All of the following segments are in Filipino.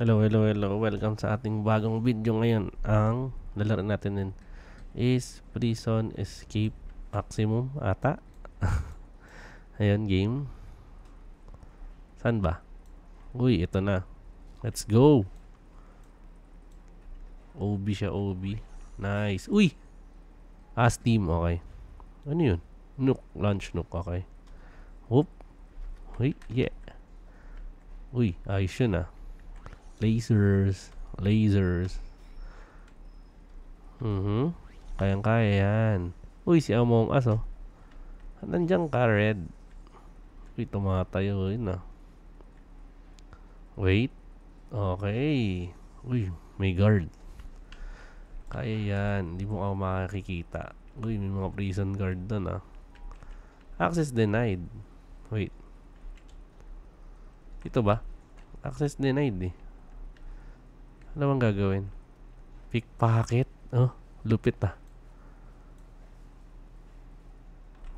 Hello, hello, hello. Welcome sa ating bagong video ngayon. Ang lalaro natin din is Prison Escape Maximum ata. Ayan, game. San ba? Uy, ito na. Let's go. OB siya, OB. Nice. Uy! Ah, Steam. Okay. Ano yun? Nook. Launch Nook. Okay. Whoop. Uy, yeah. Uy, ayos yun ah. Lasers. Lasers. Mhm. Kayang-kaya yan. Uy, si Among Us oh. Nandiyan ka, Red. Uy, tumatayo. Yun ah. Wait. Okay. Uy, may guard. Kaya yan. Hindi mo ako makakikita. Uy, may mga prison guard doon ah. Access denied. Wait. Ito ba? Access denied eh. Ano bang gagawin? Pickpocket? Oh, lupit na.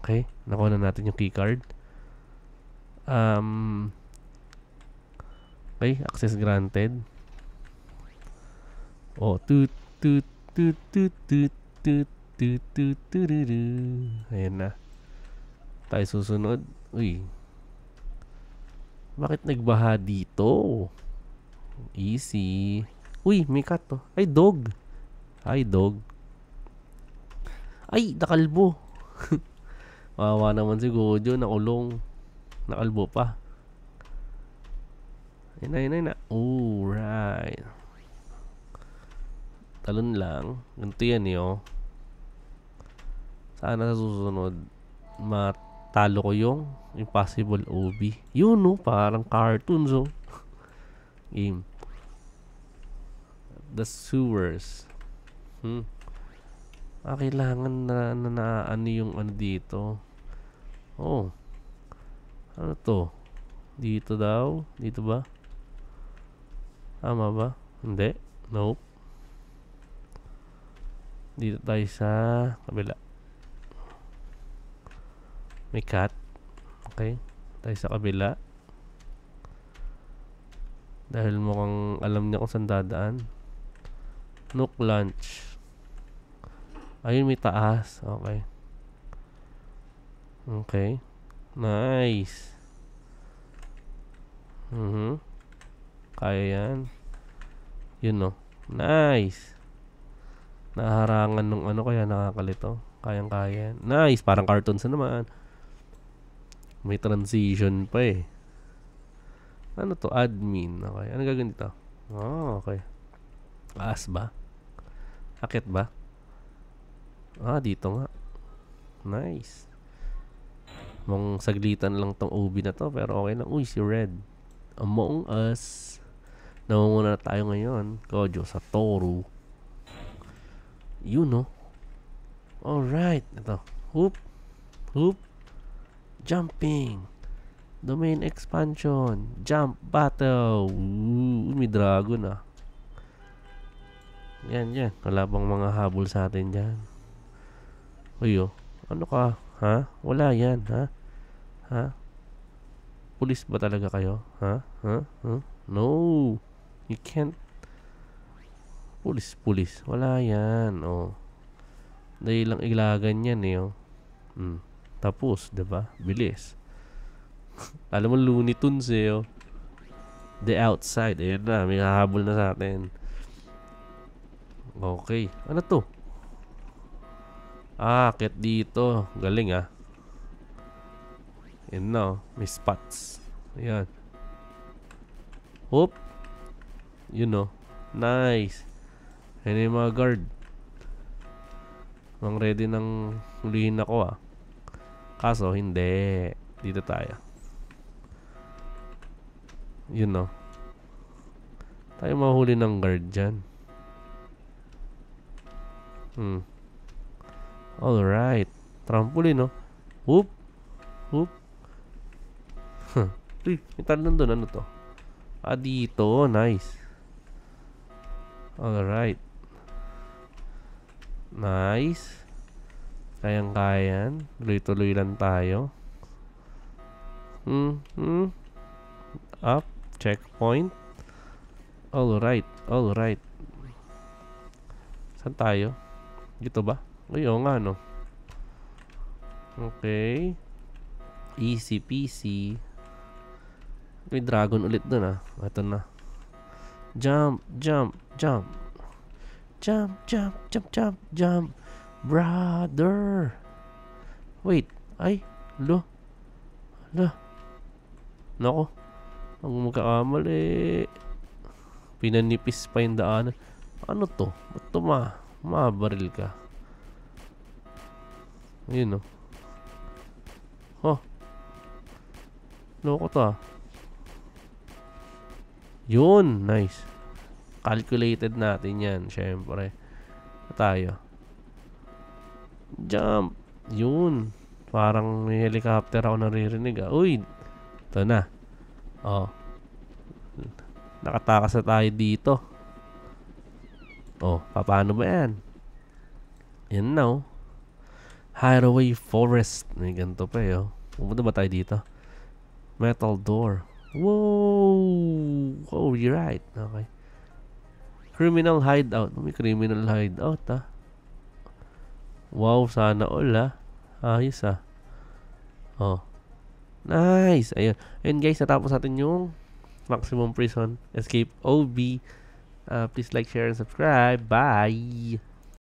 Okay, nakuha na natin yung keycard. Um, okay, access granted. Oh, toot, toot, toot, toot, toot, toot, toot, toot, toot, na. Tayo susunod. Uy, bakit nagbaha dito? Easy. Uy, may cat to. Ay, dog. Ay, dog. Ay, nakalbo. Wawa naman si Gojo, nakulong. Nakalbo pa. Ayun na, ayun na, ayun na. Alright. Talon lang. Ganito yan eh, oh. Sana sa susunod, matalo ko yung impossible OB. Yun, no? Oh, parang cartoons, oh. Game the sewers. Hmm. Ah, kailangan na, na, na ano yung ano dito. Oh. Ano to? Dito daw? Dito ba? Tama ba? Hindi. Nope. Dito tayo sa kabila. May cut. Okay. Tayo sa kabila. Dahil mukhang alam niya kung saan dadaan. Nook Lunch. Ayun, may taas. Okay. Okay. Nice. Mhm. Mm -hmm. Kaya yan. Yun no. Nice. Naharangan nung ano kaya nakakalito. Kayang-kaya. Nice. Parang cartoons na naman. May transition pa eh. Ano to? Admin. Okay. Ano gagawin dito? Oh, okay. Taas ba? Akit ba? Ah, dito nga. Nice. Mong saglitan lang tong ubi na to pero okay na. Uy, si Red. Among Us. Namumuna na tayo ngayon. Kojo sa Toru. You know. Alright. Ito. Hoop. Hoop. Jumping. Domain expansion. Jump battle. Ooh, may dragon ah. Yan, yan. Wala bang mga habol sa atin dyan? Uyo, oh. ano ka? Ha? Wala yan, ha? Ha? Pulis ba talaga kayo? Ha? Ha? Huh? No! You can't. Pulis, pulis. Wala yan, oh. Dahil lang ilagan yan, eh, oh. Hmm. Tapos, ba diba? Bilis. Alam mo, Looney Tunes, eh, oh. The outside. Ayun na, may hahabol na sa atin. Okay. Ano to? Ah, akit dito. Galing ah. And now, oh. may spots. Ayan. Hoop. You oh. know. Nice. Ayan mga guard. Mang ready nang hulihin ako ah. Kaso, hindi. Dito tayo. You oh. know. Tayo mahuli ng guard dyan. Hmm. right. Trampoline, no? Oh. Whoop. Whoop. Huh. Uy, may talon doon. Ano to? Ah, dito. Nice. All right. Nice. Kayang-kayan. Tuloy-tuloy lang tayo. Hmm, hmm. Up. Checkpoint. All right. All right. Saan tayo? Gito ba? Ayo nga no. Okay. Easy peasy. May dragon ulit dun ah. Ito na. Jump, jump, jump. Jump, jump, jump, jump, jump. Brother. Wait. Ay. Lo. Lo. Nako. Ang magkakamali. Pinanipis pa yung daanan. Ano to? Ba't to ma? Mabaril ka. Ayun oh. Huh. Loko to ah. Yun. Nice. Calculated natin yan. Siyempre. Tayo. Jump. Yun. Parang may helicopter ako naririnig ah. Uy. Ito na. Oh. Nakatakas na tayo dito. Oh, paano ba yan? Yan na oh. Hideaway Forest. May ganito pa eh oh. Pumunta ba tayo dito? Metal door. Whoa! Oh, you're right. Okay. Criminal hideout. May criminal hideout ah. Wow, sana all ah. Ayos ah. Oh. Nice! Ayun. Ayun guys, natapos natin yung maximum prison escape OB Uh, please like, share, and subscribe. Bye.